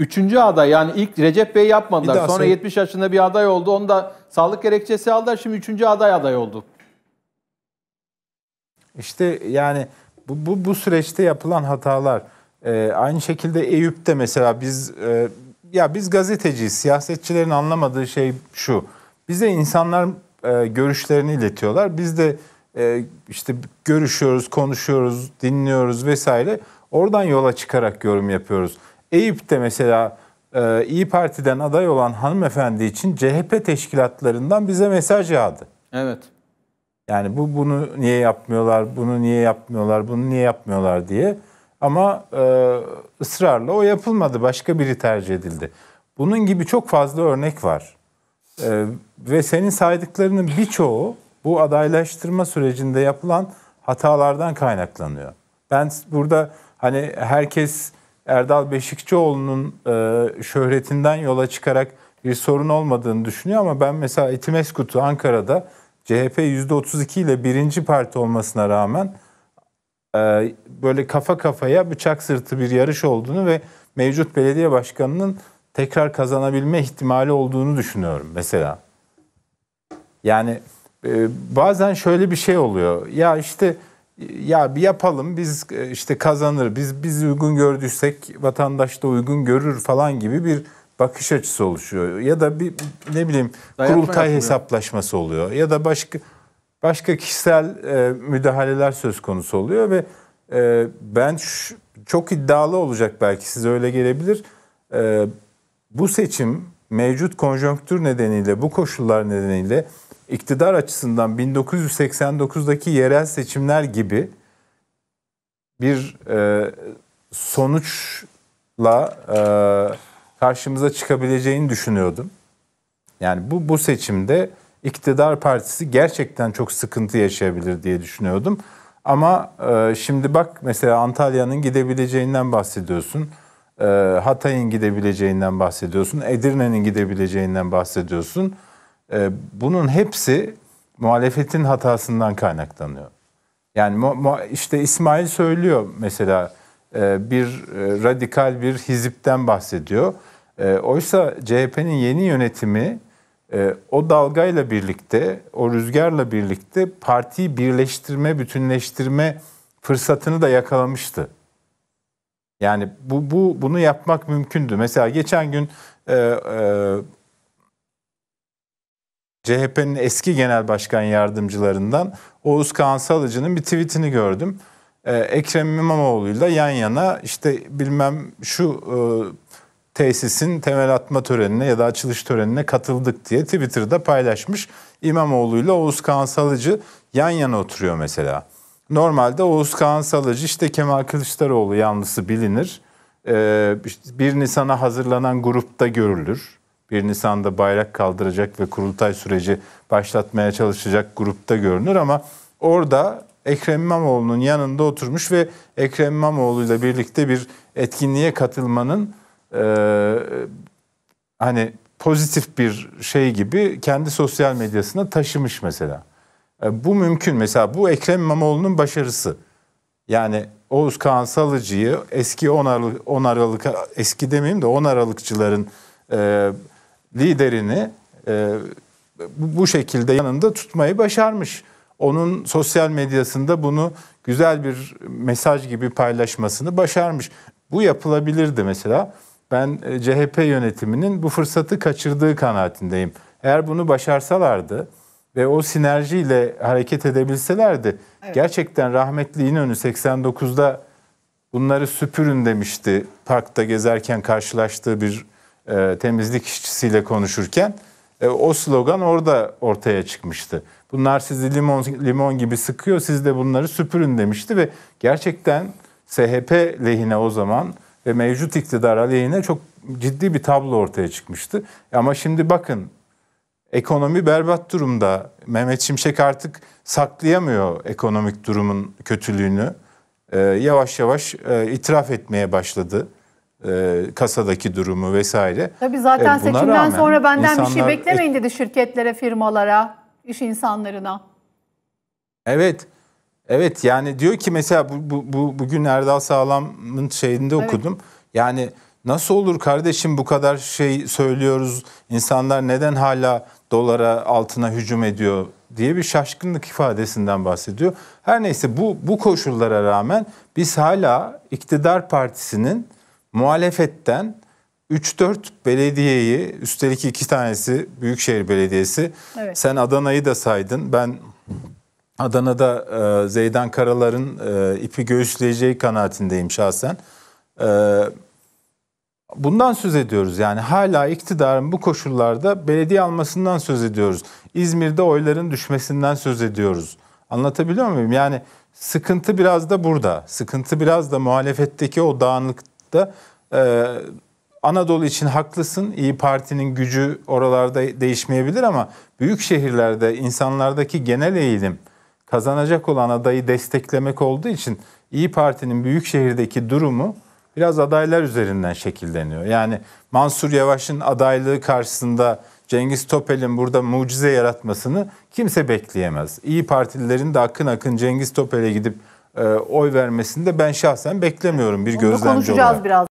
Üçüncü aday yani ilk Recep Bey yapmadılar. Sonra sen... 70 yaşında bir aday oldu. Onu da sağlık gerekçesi aldılar. Şimdi üçüncü aday aday oldu. İşte yani bu, bu, bu süreçte yapılan hatalar. Ee, aynı şekilde Eyüp'te mesela biz e, ya biz gazeteciyiz. Siyasetçilerin anlamadığı şey şu. Bize insanlar e, görüşlerini iletiyorlar. Biz de e, işte görüşüyoruz, konuşuyoruz, dinliyoruz vesaire. Oradan yola çıkarak yorum yapıyoruz. Eyüp'te mesela e, İyi Parti'den aday olan hanımefendi için CHP teşkilatlarından bize mesaj yağdı. Evet. Yani bu bunu niye yapmıyorlar, bunu niye yapmıyorlar, bunu niye yapmıyorlar diye. Ama e, ısrarla o yapılmadı, başka biri tercih edildi. Bunun gibi çok fazla örnek var. E, ve senin saydıklarının birçoğu bu adaylaştırma sürecinde yapılan hatalardan kaynaklanıyor. Ben burada hani herkes Erdal Beşikçioğlu'nun e, şöhretinden yola çıkarak bir sorun olmadığını düşünüyor ama ben mesela Etimeskut'u Ankara'da CHP %32 ile birinci parti olmasına rağmen e, böyle kafa kafaya bıçak sırtı bir yarış olduğunu ve mevcut belediye başkanının tekrar kazanabilme ihtimali olduğunu düşünüyorum mesela. Yani e, bazen şöyle bir şey oluyor. Ya işte ya bir yapalım biz e, işte kazanır biz biz uygun gördüysek vatandaş da uygun görür falan gibi bir bakış açısı oluşuyor ya da bir ne bileyim Dayatma kurultay yapmıyor. hesaplaşması oluyor ya da başka başka kişisel e, müdahaleler söz konusu oluyor ve e, ben şu, çok iddialı olacak belki size öyle gelebilir. E, bu seçim mevcut konjonktür nedeniyle bu koşullar nedeniyle iktidar açısından 1989'daki yerel seçimler gibi bir e, sonuçla e, karşımıza çıkabileceğini düşünüyordum. Yani bu bu seçimde iktidar partisi gerçekten çok sıkıntı yaşayabilir diye düşünüyordum. Ama e, şimdi bak mesela Antalya'nın gidebileceğinden bahsediyorsun. E, Hatay'ın gidebileceğinden bahsediyorsun. Edirne'nin gidebileceğinden bahsediyorsun. Ee, bunun hepsi muhalefetin hatasından kaynaklanıyor. Yani işte İsmail söylüyor mesela e, bir e, radikal bir hizipten bahsediyor. E, oysa CHP'nin yeni yönetimi o dalgayla birlikte, o rüzgarla birlikte partiyi birleştirme, bütünleştirme fırsatını da yakalamıştı. Yani bu, bu bunu yapmak mümkündü. Mesela geçen gün CHP'nin eski genel başkan yardımcılarından Oğuz Kağan Salıcı'nın bir tweetini gördüm. Ee, Ekrem İmamoğlu'yla yan yana işte bilmem şu e, tesisin temel atma törenine ya da açılış törenine katıldık diye Twitter'da paylaşmış. İmamoğlu'yla Oğuz Kağan Salıcı yan yana oturuyor mesela. Normalde Oğuz Kağan Salıcı işte Kemal Kılıçdaroğlu yanlısı bilinir. Ee, bir Nisan'a hazırlanan grupta görülür 1 Nisan'da bayrak kaldıracak ve kurultay süreci başlatmaya çalışacak grupta görünür ama orada Ekrem İmamoğlu'nun yanında oturmuş ve Ekrem İmamoğlu ile birlikte bir etkinliğe katılmanın e, hani pozitif bir şey gibi kendi sosyal medyasına taşımış mesela. E, bu mümkün mesela bu Ekrem İmamoğlu'nun başarısı. Yani Oğuz Kağan Salıcı'yı eski 10 Aralık, 10 Aralık eski demeyeyim de 10 Aralıkçıların e, liderini e, bu şekilde yanında tutmayı başarmış. Onun sosyal medyasında bunu güzel bir mesaj gibi paylaşmasını başarmış. Bu yapılabilirdi mesela. Ben e, CHP yönetiminin bu fırsatı kaçırdığı kanaatindeyim. Eğer bunu başarsalardı ve o sinerjiyle hareket edebilselerdi evet. gerçekten rahmetli İnönü 89'da bunları süpürün demişti parkta gezerken karşılaştığı bir e, temizlik işçisiyle konuşurken e, o slogan orada ortaya çıkmıştı. Bunlar sizi limon, limon gibi sıkıyor siz de bunları süpürün demişti ve gerçekten SHP lehine o zaman ve mevcut iktidar lehine çok ciddi bir tablo ortaya çıkmıştı. Ama şimdi bakın ekonomi berbat durumda. Mehmet Şimşek artık saklayamıyor ekonomik durumun kötülüğünü. Ee, yavaş yavaş e, itiraf etmeye başladı e, kasadaki durumu vesaire. Tabii zaten e, seçimden rağmen, sonra benden insanlar, bir şey beklemeyin dedi şirketlere, firmalara, iş insanlarına. Evet. Evet yani diyor ki mesela bu, bu, bu bugün Erdal Sağlam'ın şeyinde evet. okudum. Yani nasıl olur kardeşim bu kadar şey söylüyoruz. İnsanlar neden hala dolara, altına hücum ediyor diye bir şaşkınlık ifadesinden bahsediyor. Her neyse bu bu koşullara rağmen biz hala iktidar partisinin muhalefetten 3-4 belediyeyi üstelik iki tanesi Büyükşehir Belediyesi. Evet. Sen Adana'yı da saydın. Ben Adana'da e, Zeydan Karalar'ın e, ipi göğüsleyeceği kanaatindeyim şahsen. E, bundan söz ediyoruz. Yani hala iktidarın bu koşullarda belediye almasından söz ediyoruz. İzmir'de oyların düşmesinden söz ediyoruz. Anlatabiliyor muyum? Yani sıkıntı biraz da burada. Sıkıntı biraz da muhalefetteki o dağınık da e, ee, Anadolu için haklısın. İyi Parti'nin gücü oralarda değişmeyebilir ama büyük şehirlerde insanlardaki genel eğilim kazanacak olan adayı desteklemek olduğu için İyi Parti'nin büyük şehirdeki durumu biraz adaylar üzerinden şekilleniyor. Yani Mansur Yavaş'ın adaylığı karşısında Cengiz Topel'in burada mucize yaratmasını kimse bekleyemez. İyi Partililerin de akın akın Cengiz Topel'e gidip e, oy vermesini de ben şahsen beklemiyorum bir gözlemci olarak. Bunu konuşacağız biraz.